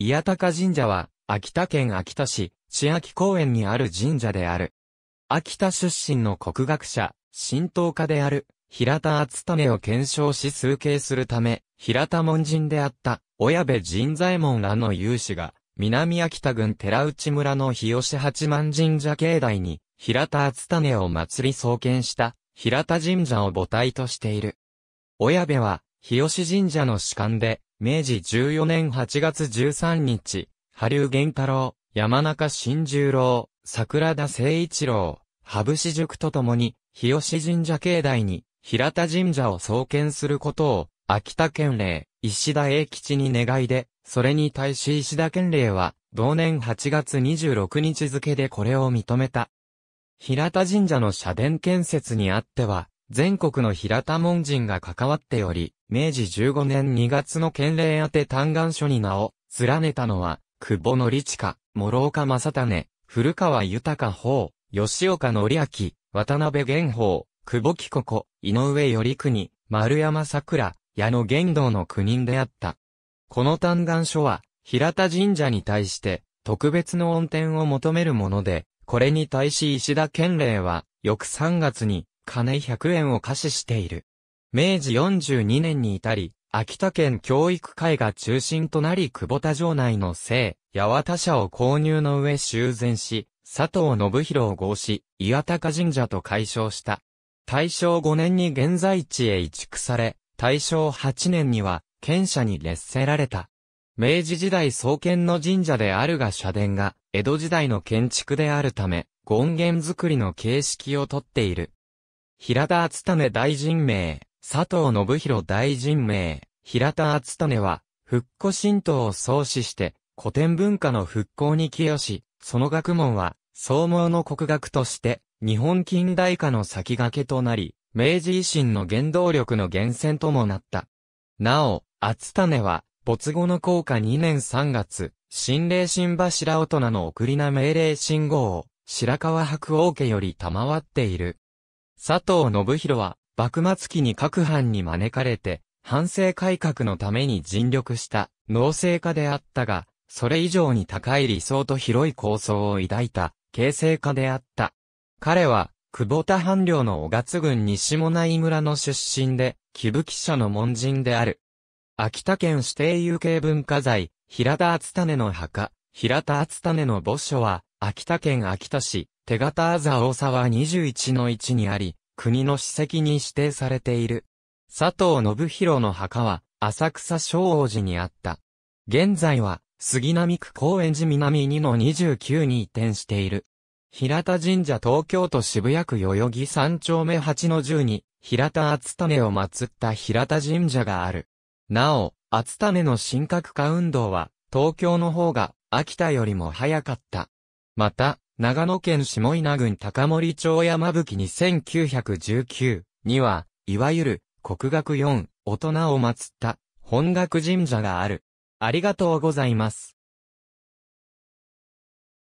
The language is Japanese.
岩高神社は、秋田県秋田市、千秋公園にある神社である。秋田出身の国学者、神道家である、平田厚種を検証し崇敬するため、平田門人であった、親部神左衛門らの有志が、南秋田郡寺内村の日吉八幡神社境内に、平田厚種を祭り創建した、平田神社を母体としている。親部は、日吉神社の士官で、明治14年8月13日、波流源太郎、山中新十郎、桜田誠一郎、羽生塾と共に、日吉神社境内に、平田神社を創建することを、秋田県令、石田英吉に願いで、それに対し石田県令は、同年8月26日付でこれを認めた。平田神社の社殿建設にあっては、全国の平田門人が関わっており、明治15年2月の県令宛て嘆願書に名を連ねたのは、久保則親、諸岡正種、古川豊法、吉岡則明、渡辺玄法、久保木子井上頼国、丸山桜、矢野玄道の九人であった。この嘆願書は、平田神社に対して、特別の恩典を求めるもので、これに対し石田県令は、翌3月に、金100円を貸ししている。明治42年に至り、秋田県教育会が中心となり久保田城内の姓、八幡社を購入の上修繕し、佐藤信弘を合し、岩高神社と改称した。大正5年に現在地へ移築され、大正8年には、県社に列せられた。明治時代創建の神社であるが社殿が、江戸時代の建築であるため、権現造りの形式をとっている。平田厚種大臣名、佐藤信弘大臣名、平田厚種は、復古神道を創始して、古典文化の復興に寄与し、その学問は、総合の国学として、日本近代化の先駆けとなり、明治維新の原動力の源泉ともなった。なお、厚種は、没後の効果2年3月、新霊神柱大人の送りな命令信号を、白川白王家より賜っている。佐藤信弘は、幕末期に各藩に招かれて、反省改革のために尽力した農政家であったが、それ以上に高い理想と広い構想を抱いた形成家であった。彼は、久保田藩領の小勝郡西もない村の出身で、木吹者の門人である。秋田県指定有形文化財、平田厚種の墓、平田厚種の墓所は、秋田県秋田市、手形あざ大沢21の1にあり、国の史跡に指定されている。佐藤信弘の墓は、浅草昭王寺にあった。現在は、杉並区高円寺南2の29に移転している。平田神社東京都渋谷区代々木三丁目8の10に、平田厚種を祀った平田神社がある。なお、厚種の神格化運動は、東京の方が、秋田よりも早かった。また、長野県下稲郡高森町山吹2 9 1 9には、いわゆる国学4大人を祀った本学神社がある。ありがとうございます。